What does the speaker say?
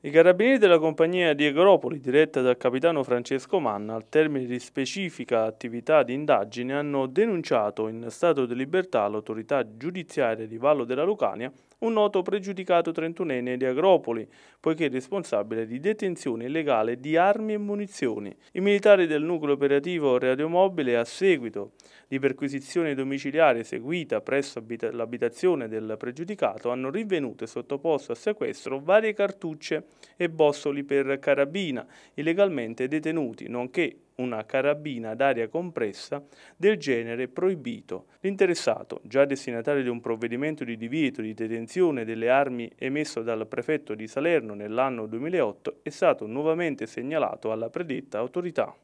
I carabinieri della compagnia di Agropoli, diretta dal capitano Francesco Manna, al termine di specifica attività di indagine, hanno denunciato in stato di libertà all'autorità giudiziaria di Vallo della Lucania un noto pregiudicato trentunenne di Agropoli, poiché responsabile di detenzione illegale di armi e munizioni. I militari del nucleo operativo radiomobile, a seguito di perquisizione domiciliare eseguita presso l'abitazione del pregiudicato, hanno rinvenuto e sottoposto a sequestro varie cartucce e bossoli per carabina, illegalmente detenuti, nonché una carabina d'aria compressa del genere proibito. L'interessato, già destinatario di un provvedimento di divieto di detenzione delle armi emesso dal prefetto di Salerno nell'anno 2008, è stato nuovamente segnalato alla predetta autorità.